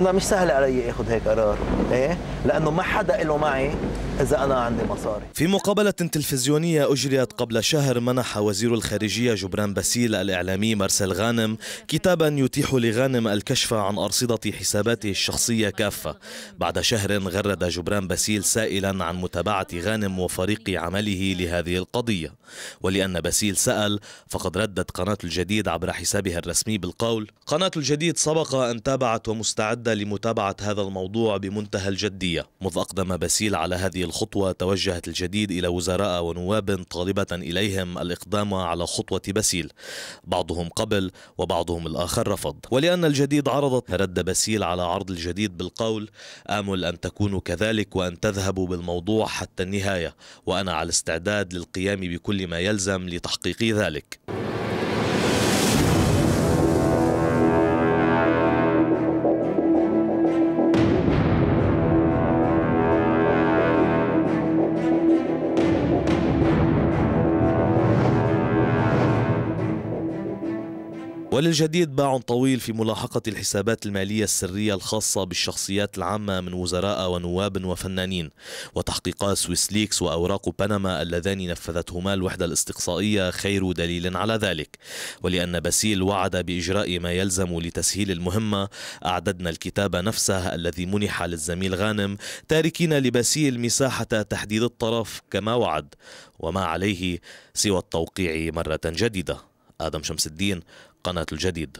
انا مش سهل علي اخذ هيك قرار ايه لانه ما حدا له معي إذا أنا عندي مصاري في مقابلة تلفزيونية أجريت قبل شهر منح وزير الخارجية جبران باسيل الإعلامي مرسل غانم كتابا يتيح لغانم الكشف عن أرصدة حساباته الشخصية كافة بعد شهر غرد جبران باسيل سائلا عن متابعة غانم وفريق عمله لهذه القضية ولأن باسيل سأل فقد ردت قناة الجديد عبر حسابها الرسمي بالقول قناة الجديد سبق أن تابعت ومستعدة لمتابعة هذا الموضوع بمنتهى الجدية مذ أقدم باسيل على هذه الخطوة توجهت الجديد إلى وزراء ونواب طالبة إليهم الإقدام على خطوة بسيل بعضهم قبل وبعضهم الآخر رفض ولأن الجديد عرضت رد بسيل على عرض الجديد بالقول آمل أن تكونوا كذلك وأن تذهبوا بالموضوع حتى النهاية وأنا على استعداد للقيام بكل ما يلزم لتحقيق ذلك وللجديد باع طويل في ملاحقة الحسابات المالية السرية الخاصة بالشخصيات العامة من وزراء ونواب وفنانين وتحقيقات سويسليكس وأوراق بنما اللذان نفذتهما الوحدة الاستقصائية خير دليل على ذلك ولأن باسيل وعد بإجراء ما يلزم لتسهيل المهمة أعددنا الكتاب نفسه الذي منح للزميل غانم تاركين لباسيل مساحة تحديد الطرف كما وعد وما عليه سوى التوقيع مرة جديدة آدم شمس الدين قناة الجديد